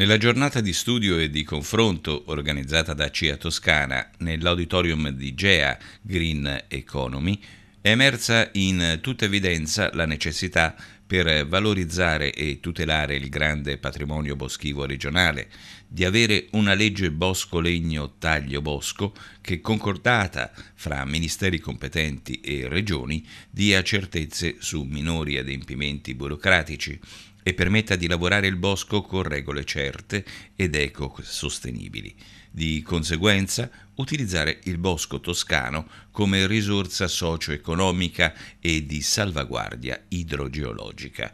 Nella giornata di studio e di confronto organizzata da CIA Toscana nell'auditorium di GEA Green Economy, è emersa in tutta evidenza la necessità per valorizzare e tutelare il grande patrimonio boschivo regionale, di avere una legge bosco-legno-taglio-bosco che, concordata fra ministeri competenti e regioni, dia certezze su minori adempimenti burocratici e permetta di lavorare il bosco con regole certe ed ecosostenibili. Di conseguenza, utilizzare il bosco toscano come risorsa socio-economica e di salvaguardia idrogeologica chirurgica.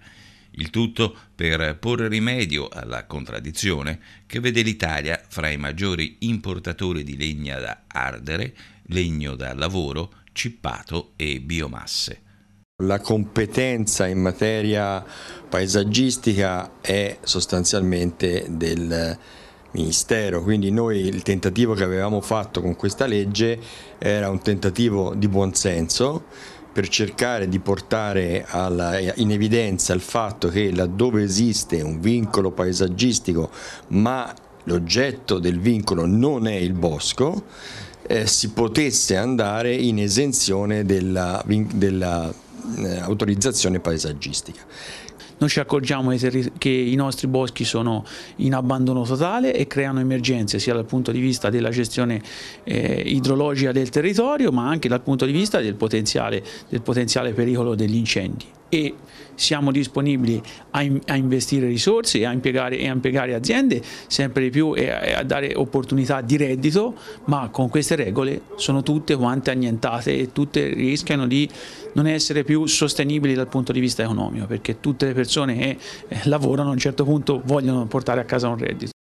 Il tutto per porre rimedio alla contraddizione che vede l'Italia fra i maggiori importatori di legna da ardere, legno da lavoro, cippato e biomasse. La competenza in materia paesaggistica è sostanzialmente del Ministero, quindi noi il tentativo che avevamo fatto con questa legge era un tentativo di buonsenso per cercare di portare alla, in evidenza il fatto che laddove esiste un vincolo paesaggistico ma l'oggetto del vincolo non è il bosco, eh, si potesse andare in esenzione dell'autorizzazione della eh, autorizzazione paesaggistica. Noi ci accorgiamo che i nostri boschi sono in abbandono totale e creano emergenze sia dal punto di vista della gestione eh, idrologica del territorio ma anche dal punto di vista del potenziale, del potenziale pericolo degli incendi e siamo disponibili a, in, a investire risorse a impiegare, e a impiegare aziende sempre di più e a, e a, dare opportunità di reddito, ma con queste regole sono tutte quante annientate e tutte rischiano di non essere più sostenibili dal punto di vista economico, perché tutte le persone che eh, lavorano a un certo punto vogliono portare a casa un reddito.